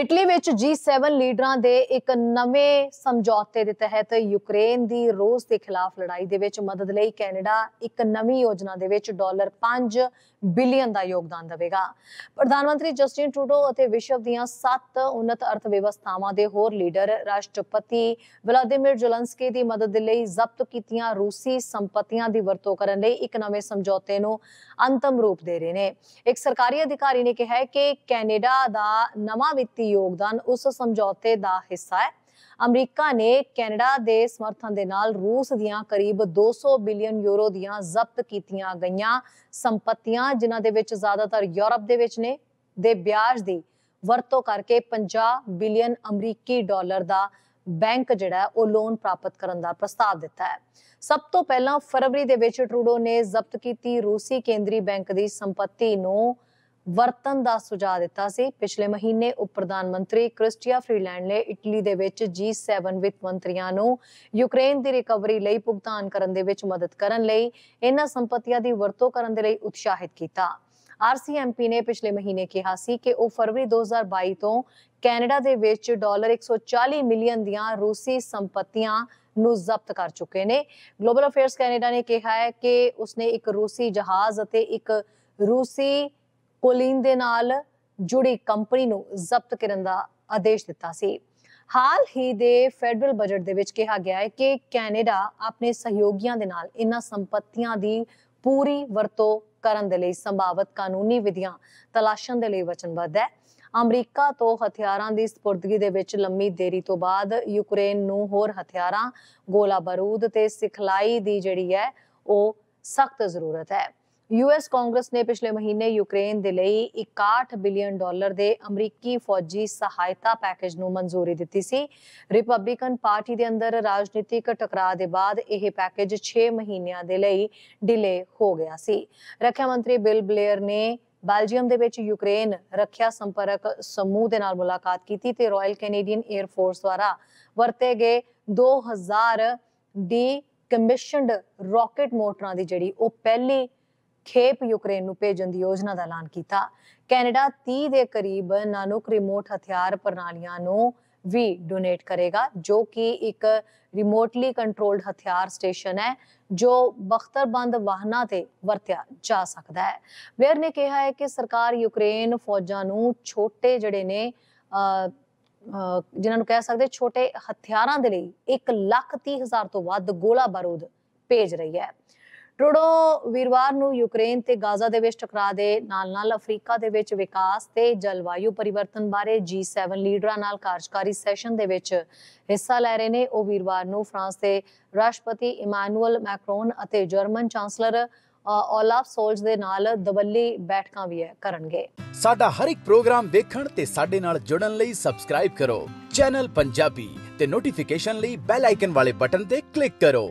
Italy ਵਿੱਚ G7 ਲੀਡਰਾਂ ਦੇ ਇੱਕ ਨਵੇਂ ਸਮਝੌਤੇ ਦੇ ਤਹਿਤ ਯੂਕਰੇਨ ਦੀ ਰੂਸ ਦੇ ਖਿਲਾਫ ਲੜਾਈ ਦੇ ਵਿੱਚ ਮਦਦ ਲਈ ਕੈਨੇਡਾ ਇੱਕ ਨਵੀਂ ਯੋਜਨਾ ਦੇ ਵਿੱਚ ਡਾਲਰ 5 ਬਿਲੀਅਨ ਦਾ ਯੋਗਦਾਨ ਦੇਵੇਗਾ ਪ੍ਰਧਾਨ ਮੰਤਰੀ ਜਸਟਿਨ ਟਰੂਡੋ ਅਤੇ ਵਿਸ਼ਵ ਦੀਆਂ 7 ਉਨਤ ਅਰਥਵਿਵਸਥਾਵਾਂ ਦੇ ਹੋਰ ਲੀਡਰ ਰਾਸ਼ਟਰਪਤੀ ਵਲਾਦੀਮੀਰ ਜ਼ੈਲੈਂਸਕੀ ਦੀ ਮਦਦ ਲਈ ਜ਼ਬਤ ਕੀਤੀਆਂ ਰੂਸੀ ਸੰਪਤੀਆਂ ਦੀ ਵਰਤੋਂ ਕਰਨ ਲਈ ਇੱਕ ਨਵੇਂ ਸਮਝੌਤੇ ਨੂੰ ਅੰਤਮ ਰੂਪ ਦੇ ਰਹੇ ਨੇ ਇੱਕ ਸਰਕਾਰੀ ਅਧਿਕਾਰੀ ਨੇ ਕਿਹਾ ਹੈ ਕਿ ਕੈਨੇਡਾ ਦਾ ਨਵਾਂ ਵਿੱਤੀ ਭਾਰਤੀ ਯੋਗਦਾਨ ਉਸ ਸਮਝੌਤੇ ਦਾ ਹਿੱਸਾ ਹੈ ਅਮਰੀਕਾ ਨੇ ਕੈਨੇਡਾ ਦੇ ਸਮਰਥਨ ਦੇ ਨਾਲ ਰੂਸ ਦੀਆਂ ਕਰੀਬ 200 ਬਿਲੀਅਨ ਯੂਰੋ ਦੀਆਂ ਜ਼ਬਤ ਕੀਤੀਆਂ ਗਈਆਂ ਸੰਪਤੀਆਂ ਜਿਨ੍ਹਾਂ ਦੇ ਵਿੱਚ ਜ਼ਿਆਦਾਤਰ ਯੂਰਪ ਦੇ ਵਿੱਚ ਨੇ ਦੇ ਵਿਆਜ ਦੀ ਵਰਤੋਂ ਕਰਕੇ 50 ਬਿਲੀਅਨ ਅਮਰੀਕੀ ਡਾਲਰ ਦਾ ਬੈਂਕ ਜਿਹੜਾ ਉਹ ਲੋਨ ਪ੍ਰਾਪਤ ਕਰਨ ਦਾ ਪ੍ਰਸਤਾਵ ਦਿੱਤਾ ਹੈ ਸਭ ਤੋਂ ਪਹਿਲਾਂ ਫਰਵਰੀ ਦੇ ਵਿੱਚ ਟਰੂਡੋ ਨੇ ਜ਼ਬਤ ਕੀਤੀ ਰੂਸੀ ਕੇਂਦਰੀ ਬੈਂਕ ਦੀ ਸੰਪਤੀ ਨੂੰ ਵਰਤਨ ਦਾ ਸੁਝਾਅ ਦਿੱਤਾ ਸੀ ਪਿਛਲੇ ਮਹੀਨੇ ਉਪ ਪ੍ਰਧਾਨ ਮੰਤਰੀ ਕ੍ਰਿਸਟੀਆ ਫ੍ਰੀਲੈਂਡ ਨੇ ਇਟਲੀ ਦੇ ਵਿੱਚ G7 ਵਿੱਤ ਮੰਤਰੀਆਂ ਨੂੰ ਯੂਕਰੇਨ ਦੀ ਰਿਕਵਰੀ ਲਈ ਭੁਗਤਾਨ ਕਰਨ ਦੇ ਵਿੱਚ ਮਦਦ ਕਰਨ ਲਈ ਇਹਨਾਂ ਸੰਪਤੀਆਂ ਦੀ ਵਰਤੋਂ ਕਰਨ ਦੇ ਲਈ ਉਤਸ਼ਾਹਿਤ ਕੀਤਾ ਆਰਸੀਐਮਪੀ ਨੇ ਪਿਛਲੇ ਮਹੀਨੇ ਕਿਹਾ ਸੀ ਕਿ ਉਹ ਫਰਵਰੀ 2022 ਤੋਂ ਕੈਨੇਡਾ ਦੇ ਵਿੱਚ ਡਾਲਰ 140 ਮਿਲੀਅਨ ਦੀਆਂ ਰੂਸੀ ਸੰਪਤੀਆਂ ਨੂੰ ਜ਼ਬਤ ਕਰ ਚੁੱਕੇ ਨੇ ਗਲੋਬਲ ਅਫੇਅਰਸ ਕੈਨੇਡਾ ਨੇ ਕਿਹਾ ਹੈ ਕਿ ਉਸਨੇ ਇੱਕ ਰੂਸੀ ਜਹਾਜ਼ ਅਤੇ ਇੱਕ ਰੂਸੀ ਕੋਲੀਨ ਦੇ ਨਾਲ ਜੁੜੀ ਕੰਪਨੀ ਨੂੰ ਜ਼ਬਤ ਕਰਨ ਦਾ ਆਦੇਸ਼ ਦਿੱਤਾ ਸੀ ਹਾਲ ਹੀ ਦੇ ਫੈਡਰਲ ਬਜਟ ਦੇ ਵਿੱਚ ਕਿਹਾ ਗਿਆ ਹੈ ਕਿ ਕੈਨੇਡਾ ਆਪਣੇ ਸਹਿਯੋਗੀਆਂ ਦੇ ਨਾਲ ਇਨ੍ਹਾਂ ਸੰਪਤੀਆਂ ਦੀ ਪੂਰੀ ਵਰਤੋਂ ਕਰਨ ਦੇ ਲਈ ਸੰਭਾਵਿਤ ਕਾਨੂੰਨੀ ਵਿਧੀਆਂ ਤਲਾਸ਼ਣ ਦੇ ਲਈ ਵਚਨਬੱਧ ਹੈ ਅਮਰੀਕਾ ਤੋਂ ਹਥਿਆਰਾਂ ਦੀ ਸਪੁਰਦਗੀ ਦੇ ਵਿੱਚ ਲੰਮੀ ਦੇਰੀ ਤੋਂ ਬਾਅਦ ਯੂਕਰੇਨ ਨੂੰ ਹੋਰ ਹਥਿਆਰਾਂ ਗੋਲਾ ਬਾਰੂਦ ਤੇ ਸਿਖਲਾਈ ਦੀ ਜਿਹੜੀ ਹੈ ਉਹ ਸਖਤ ਜ਼ਰੂਰਤ ਹੈ ਯੂਐਸ ਕਾਂਗਰਸ ਨੇ ਪਿਛਲੇ ਮਹੀਨੇ ਯੂਕਰੇਨ ਦੇ ਲਈ 61 ਬਿਲੀਅਨ ਡਾਲਰ ਦੇ ਅਮਰੀਕੀ ਫੌਜੀ ਸਹਾਇਤਾ ਪੈਕੇਜ ਨੂੰ ਮਨਜ਼ੂਰੀ ਦਿੱਤੀ ਸੀ ਰਿਪਬਲਿਕਨ ਪਾਰਟੀ ਦੇ ਅੰਦਰ ਰਾਜਨੀਤਿਕ ਟਕਰਾਅ ਦੇ ਬਾਅਦ ਇਹ ਪੈਕੇਜ 6 ਮਹੀਨਿਆਂ ਦੇ ਲਈ ਡਿਲੇ ਹੋ ਗਿਆ ਸੀ ਰੱਖਿਆ ਮੰਤਰੀ ਬਿਲ ਬਲੇਅਰ ਨੇ ਬੈਲਜੀਅਮ ਦੇ ਵਿੱਚ ਯੂਕਰੇਨ ਰੱਖਿਆ ਸੰਪਰਕ ਸਮੂਹ ਦੇ ਨਾਲ ਮੁਲਾਕਾਤ ਕੀਤੀ ਤੇ ਰਾਇਲ ਕੈਨੇਡੀਅਨ 에ਅਰ ਫੋਰਸ ਦੁਆਰਾ ਵਰਤੇ ਗਏ 2000 ਡੀ ਕਮਿਸ਼ਨਡ ਰਾਕਟ ਮੋਟਰਾਂ ਦੀ ਜਿਹੜੀ ਉਹ ਪਹਿਲੀ ਖੇਪ ਯੂਕਰੇਨ ਨੂੰ ਭੇਜਣ ਦੀ ਯੋਜਨਾ ਦਾ ਐਲਾਨ ਕੀਤਾ ਕੈਨੇਡਾ 30 ਦੇ ਕਰੀਬ ਨਾਨੁਕ ਰਿਮੋਟ ਹਥਿਆਰ ਪ੍ਰਣਾਲੀਆਂ ਨੂੰ ਵੀ ਡੋਨੇਟ ਕਰੇਗਾ ਜੋ ਕਿ ਇੱਕ ਰਿਮੋਟਲੀ ਕੰਟਰੋਲਡ ਹਥਿਆਰ ਸਟੇਸ਼ਨ ਹੈ ਜੋ ਬਖਤਰਬੰਦ ਵਾਹਨਾਂ ਤੇ ਵਰਤਿਆ ਜਾ ਸਕਦਾ ਹੈ ਵੇਅਰ ਨੇ ਕਿਹਾ ਹੈ ਕਿ ਸਰਕਾਰ ਯੂਕਰੇਨ ਫੌਜਾਂ ਨੂੰ ਛੋਟੇ ਜਿਹੜੇ ਨੇ ਜਿਨ੍ਹਾਂ ਨੂੰ ਕਹਿ ਸਕਦੇ ਛੋਟੇ ਹਥਿਆਰਾਂ ਦੇ ਲਈ 1 ਲੱਖ 30 ਹਜ਼ਾਰ ਤੋਂ ਵੱਧ ਗੋਲਾ ਬਾਰੂਦ ਭੇਜ ਰਹੀ ਹੈ ਟਰੂਡੋ ਵੀਰਵਾਰ ਨੂੰ ਯੂਕਰੇਨ ਤੇ ਗਾਜ਼ਾ ਦੇ ਵਿੱਚ ਟਕਰਾਅ ਦੇ ਨਾਲ-ਨਾਲ ਅਫਰੀਕਾ ਦੇ ਵਿੱਚ ਵਿਕਾਸ ਤੇ ਜਲਵਾਯੂ ਪਰਿਵਰਤਨ ਬਾਰੇ G7 ਲੀਡਰਾਂ ਨਾਲ ਕਾਰਜਕਾਰੀ ਸੈਸ਼ਨ ਦੇ ਵਿੱਚ ਹਿੱਸਾ ਲੈ ਰਹੇ ਨੇ ਉਹ ਵੀਰਵਾਰ ਨੂੰ ਫਰਾਂਸ ਦੇ ਰਾਸ਼ਟਰਪਤੀ ਇਮਾਨੁਅਲ ਮੈਕਰੋਨ ਅਤੇ ਜਰਮਨ ਚਾਂਸਲਰ ਆਲਾਫ ਸੋਲਜ ਦੇ ਨਾਲ ਦਵੱਲੀ ਬੈਠਕਾਂ ਵੀ ਕਰਨਗੇ ਸਾਡਾ ਹਰ ਇੱਕ ਪ੍ਰੋਗਰਾਮ ਦੇਖਣ ਤੇ ਸਾਡੇ ਨਾਲ ਜੁੜਨ ਲਈ ਸਬਸਕ੍ਰਾਈਬ ਕਰੋ ਚੈਨਲ ਪੰਜਾਬੀ ਤੇ ਨੋਟੀਫਿਕੇਸ਼ਨ ਲਈ ਬੈਲ ਆਈਕਨ ਵਾਲੇ ਬਟਨ ਤੇ ਕਲਿੱਕ ਕਰੋ